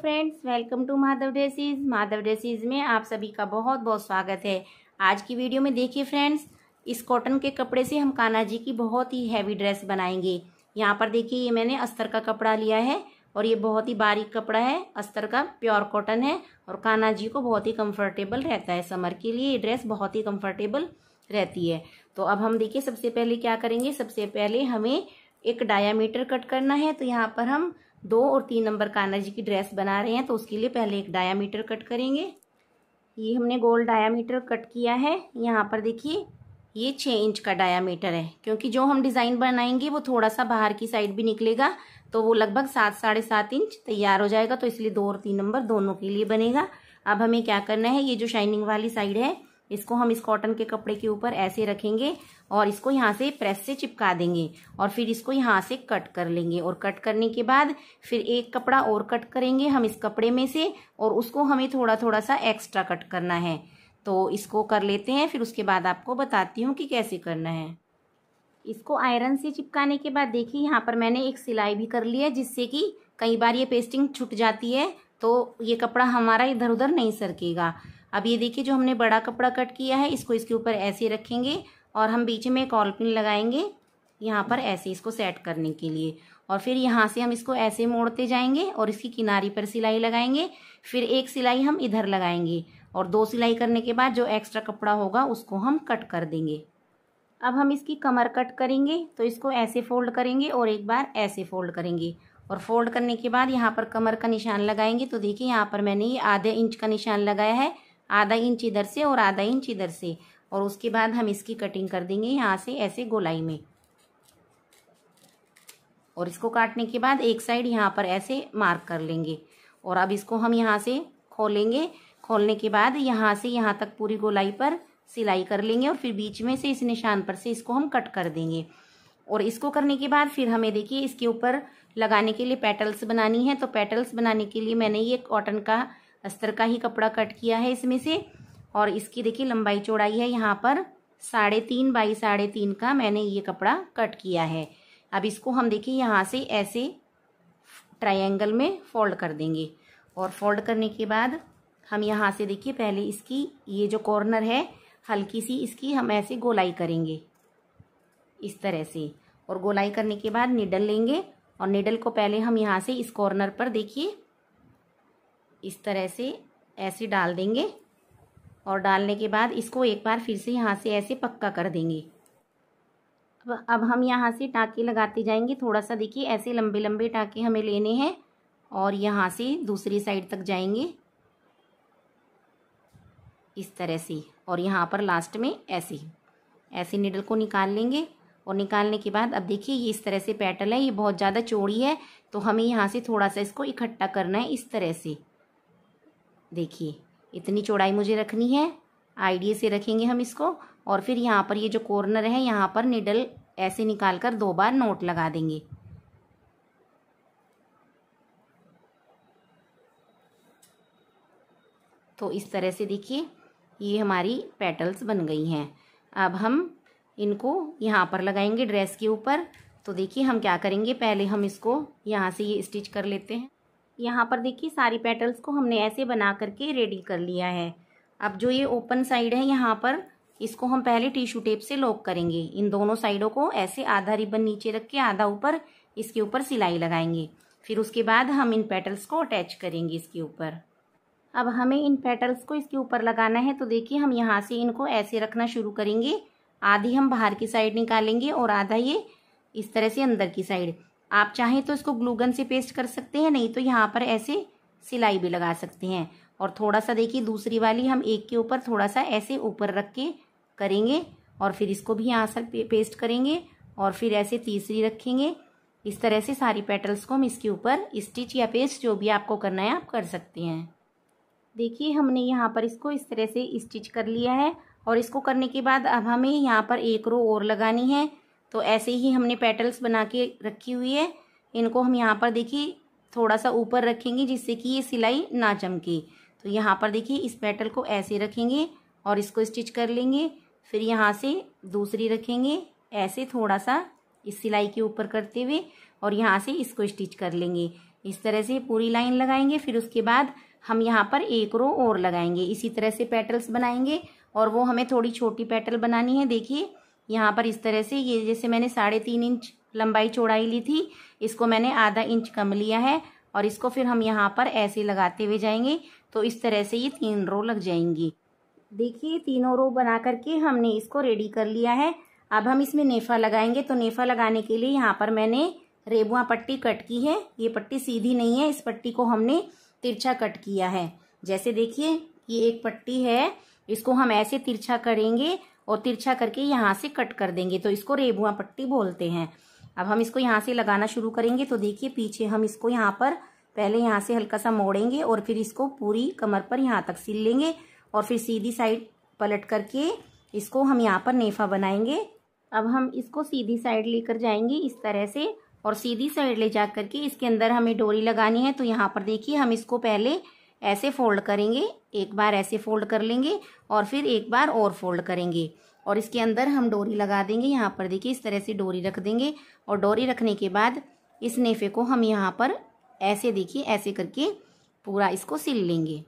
friends welcome to Madhav dresses Madhav dresses में आप सभी का बहुत बहुत स्वागत है आज की वीडियो में देखिए फ्रेंड्स इस कॉटन के कपड़े से हम काना जी की बहुत ही हैवी ड्रेस बनाएंगे यहाँ पर देखिए ये मैंने अस्तर का कपड़ा लिया है और ये बहुत ही बारीक कपड़ा है अस्तर का प्योर कॉटन है और काना जी को बहुत ही कम्फर्टेबल रहता है समर के लिए ये ड्रेस बहुत ही कम्फर्टेबल रहती है तो अब हम देखिए सबसे पहले क्या करेंगे सबसे पहले हमें एक डायामीटर कट करना है तो यहाँ पर हम दो और तीन नंबर कान्हा जी की ड्रेस बना रहे हैं तो उसके लिए पहले एक डायामीटर कट करेंगे ये हमने गोल डायामीटर कट किया है यहाँ पर देखिए ये छः इंच का डायामीटर है क्योंकि जो हम डिज़ाइन बनाएंगे वो थोड़ा सा बाहर की साइड भी निकलेगा तो वो लगभग सात साढ़े सात इंच तैयार हो जाएगा तो इसलिए दो और तीन नंबर दोनों के लिए बनेगा अब हमें क्या करना है ये जो शाइनिंग वाली साइड है इसको हम इस कॉटन के कपड़े के ऊपर ऐसे रखेंगे और इसको यहाँ से प्रेस से चिपका देंगे और फिर इसको यहाँ से कट कर लेंगे और कट करने के बाद फिर एक कपड़ा और कट करेंगे हम इस कपड़े में से और उसको हमें थोड़ा थोड़ा सा एक्स्ट्रा कट करना है तो इसको कर लेते हैं फिर उसके बाद आपको बताती हूँ कि कैसे करना है इसको आयरन से चिपकाने के बाद देखिए यहाँ पर मैंने एक सिलाई भी कर ली है जिससे कि कई बार ये पेस्टिंग छूट जाती है तो ये कपड़ा हमारा इधर उधर नहीं सरकेगा अब ये देखिए जो हमने बड़ा कपड़ा कट किया है इसको इसके ऊपर ऐसे रखेंगे और हम बीच में एक ऑलपिन लगाएंगे यहाँ पर ऐसे इसको सेट करने के लिए और फिर यहाँ से हम इसको ऐसे मोड़ते जाएंगे और इसकी किनारी पर सिलाई लगाएंगे फिर एक सिलाई हम इधर लगाएंगे और दो सिलाई करने के बाद जो एक्स्ट्रा कपड़ा होगा उसको हम कट कर देंगे अब हम इसकी कमर कट करेंगे तो इसको ऐसे फोल्ड करेंगे और एक बार ऐसे फोल्ड करेंगे और फोल्ड करने के बाद यहाँ पर कमर का निशान लगाएंगे तो देखिए यहाँ पर मैंने ये आधे इंच का निशान लगाया है आधा इंच इधर से और आधा इंच इधर से और उसके बाद हम इसकी कटिंग कर देंगे यहाँ से ऐसे गोलाई में और इसको काटने के बाद एक साइड यहाँ पर ऐसे मार्क कर लेंगे और अब इसको हम यहाँ से खोलेंगे खोलने के बाद यहाँ से यहाँ तक पूरी गोलाई पर सिलाई कर लेंगे और फिर बीच में से इस निशान पर से इसको हम कट कर देंगे और इसको करने के बाद फिर हमें देखिए इसके ऊपर लगाने के लिए पेटल्स बनानी है तो पेटल्स बनाने के लिए मैंने ये कॉटन का अस्तर का ही कपड़ा कट किया है इसमें से और इसकी देखिए लंबाई चौड़ाई है यहाँ पर साढ़े तीन बाई साढ़े तीन का मैंने ये कपड़ा कट किया है अब इसको हम देखिए यहाँ से ऐसे ट्रायंगल में फोल्ड कर देंगे और फोल्ड करने के बाद हम यहाँ से देखिए पहले इसकी ये जो कॉर्नर है हल्की सी इसकी हम ऐसे गोलाई करेंगे इस तरह से और गोलाई करने के बाद निडल लेंगे और निडल को पहले हम यहाँ से इस कॉर्नर पर देखिए इस तरह से ऐसे डाल देंगे और डालने के बाद इसको एक बार फिर से यहाँ से ऐसे पक्का कर देंगे अब अब हम यहाँ से टाँके लगाते जाएंगे थोड़ा सा देखिए ऐसे लंबे लंबे टाँके हमें लेने हैं और यहाँ से दूसरी साइड तक जाएंगे इस तरह से और यहाँ पर लास्ट में ऐसे ऐसे निडल को निकाल लेंगे और निकालने के बाद अब देखिए ये इस तरह से पैटर्न है ये बहुत ज़्यादा चौड़ी है तो हमें यहाँ से थोड़ा सा इसको इकट्ठा करना है इस तरह से देखिए इतनी चौड़ाई मुझे रखनी है आइडिए से रखेंगे हम इसको और फिर यहाँ पर ये जो कॉर्नर है यहाँ पर निडल ऐसे निकाल कर दो बार नोट लगा देंगे तो इस तरह से देखिए ये हमारी पेटल्स बन गई हैं अब हम इनको यहाँ पर लगाएंगे ड्रेस के ऊपर तो देखिए हम क्या करेंगे पहले हम इसको यहाँ से ये स्टिच कर लेते हैं यहाँ पर देखिए सारी पेटल्स को हमने ऐसे बना करके रेडी कर लिया है अब जो ये ओपन साइड है यहाँ पर इसको हम पहले टिश्यू टेप से लॉक करेंगे इन दोनों साइडों को ऐसे आधा रिबन नीचे रख के आधा ऊपर इसके ऊपर सिलाई लगाएंगे फिर उसके बाद हम इन पेटल्स को अटैच करेंगे इसके ऊपर अब हमें इन पेटल्स को इसके ऊपर लगाना है तो देखिए हम यहाँ से इनको ऐसे रखना शुरू करेंगे आधी हम बाहर की साइड निकालेंगे और आधा ये इस तरह से अंदर की साइड आप चाहें तो इसको ग्लूगन से पेस्ट कर सकते हैं नहीं तो यहाँ पर ऐसे सिलाई भी लगा सकते हैं और थोड़ा सा देखिए दूसरी वाली हम एक के ऊपर थोड़ा सा ऐसे ऊपर रख के करेंगे और फिर इसको भी यहाँ से पेस्ट करेंगे और फिर ऐसे तीसरी रखेंगे इस तरह से सारी पेटल्स को हम इसके ऊपर स्टिच या पेस्ट जो भी आपको करना है आप कर सकते हैं देखिए हमने यहाँ पर इसको इस तरह से स्टिच कर लिया है और इसको करने के बाद अब हमें यहाँ पर एक रो और लगानी है तो ऐसे ही हमने पेटल्स बना के रखी हुई है इनको हम यहाँ पर देखिए थोड़ा सा ऊपर रखेंगे जिससे कि ये सिलाई ना चमके तो यहाँ पर देखिए इस पेटल को ऐसे रखेंगे और इसको स्टिच कर लेंगे फिर यहाँ से दूसरी रखेंगे ऐसे थोड़ा सा इस सिलाई के ऊपर करते हुए और यहाँ से इसको स्टिच कर लेंगे इस तरह से पूरी लाइन लगाएंगे फिर उसके बाद हम यहाँ पर एक रो और लगाएंगे इसी तरह से पेटल्स बनाएंगे और वो हमें थोड़ी छोटी पेटल बनानी है देखिए यहाँ पर इस तरह से ये जैसे मैंने साढ़े तीन इंच लंबाई चौड़ाई ली थी इसको मैंने आधा इंच कम लिया है और इसको फिर हम यहाँ पर ऐसे लगाते हुए जाएंगे तो इस तरह से ये तीन रो लग जाएंगी देखिए तीनों रो बना करके हमने इसको रेडी कर लिया है अब हम इसमें नेफा लगाएंगे तो नेफा लगाने के लिए यहाँ पर मैंने रेबुआ पट्टी कट की है ये पट्टी सीधी नहीं है इस पट्टी को हमने तिरछा कट किया है जैसे देखिए ये एक पट्टी है इसको हम ऐसे तिरछा करेंगे और तिरछा करके यहाँ से कट कर देंगे तो इसको रेबुआ पट्टी बोलते हैं अब हम इसको यहाँ से लगाना शुरू करेंगे तो देखिए पीछे हम इसको यहाँ पर पहले यहाँ से हल्का सा मोड़ेंगे और फिर इसको पूरी कमर पर यहाँ तक सिल लेंगे और फिर सीधी साइड पलट करके इसको हम यहाँ पर नेफा बनाएंगे अब हम इसको सीधी साइड लेकर जाएंगे इस तरह से और सीधी साइड ले जा करके इसके अंदर हमें डोरी लगानी है तो यहाँ पर देखिए हम इसको पहले ऐसे फोल्ड करेंगे एक बार ऐसे फोल्ड कर लेंगे और फिर एक बार और फोल्ड करेंगे और इसके अंदर हम डोरी लगा देंगे यहाँ पर देखिए इस तरह से डोरी रख देंगे और डोरी रखने के बाद इस नेफे को हम यहाँ पर ऐसे देखिए ऐसे करके पूरा इसको सिल लेंगे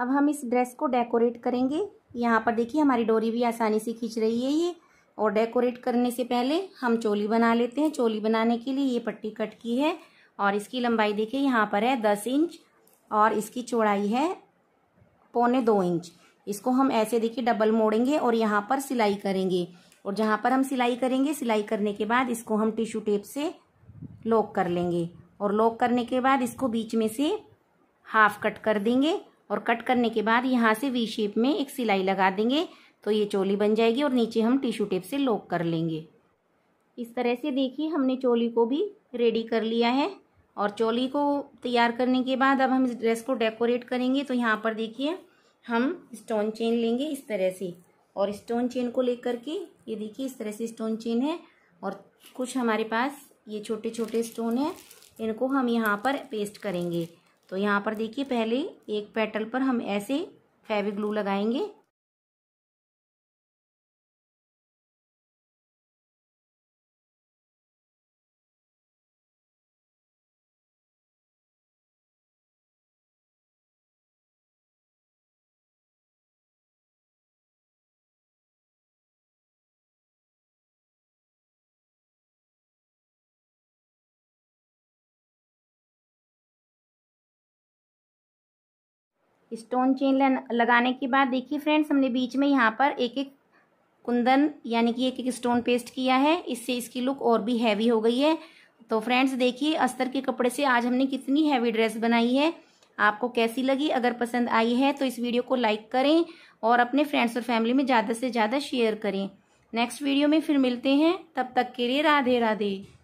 अब हम इस ड्रेस को डेकोरेट करेंगे यहाँ पर देखिए हमारी डोरी भी आसानी से खींच रही है ये और डेकोरेट करने से पहले हम चोली बना लेते हैं चोली बनाने के लिए ये पट्टी कट की है और इसकी लंबाई देखिए यहाँ पर है दस इंच और इसकी चौड़ाई है पौने दो इंच इसको हम ऐसे देखिए डबल मोड़ेंगे और यहाँ पर सिलाई करेंगे और जहाँ पर हम सिलाई करेंगे सिलाई करने के बाद इसको हम टिश्यू टेप से लॉक कर लेंगे और लॉक करने के बाद इसको बीच में से हाफ कट कर देंगे और कट करने के बाद यहाँ से वी शेप में एक सिलाई लगा देंगे तो ये चोली बन जाएगी और नीचे हम टिश्यू टेप से लॉक कर लेंगे इस तरह से देखिए हमने चोली को भी रेडी कर लिया है और चोली को तैयार करने के बाद अब हम इस ड्रेस को डेकोरेट करेंगे तो यहाँ पर देखिए हम स्टोन चेन लेंगे इस तरह से और स्टोन चेन को लेकर के ये देखिए इस तरह से स्टोन चेन है और कुछ हमारे पास ये छोटे छोटे स्टोन हैं इनको हम यहाँ पर पेस्ट करेंगे तो यहाँ पर देखिए पहले एक पेटल पर हम ऐसे फेविक ग्लू लगाएंगे स्टोन चेन लगाने के बाद देखिए फ्रेंड्स हमने बीच में यहाँ पर एक एक कुंदन यानी कि एक एक स्टोन पेस्ट किया है इससे इसकी लुक और भी हैवी हो गई है तो फ्रेंड्स देखिए अस्तर के कपड़े से आज हमने कितनी हैवी ड्रेस बनाई है आपको कैसी लगी अगर पसंद आई है तो इस वीडियो को लाइक करें और अपने फ्रेंड्स और फैमिली में ज़्यादा से ज़्यादा शेयर करें नेक्स्ट वीडियो में फिर मिलते हैं तब तक के लिए राधे राधे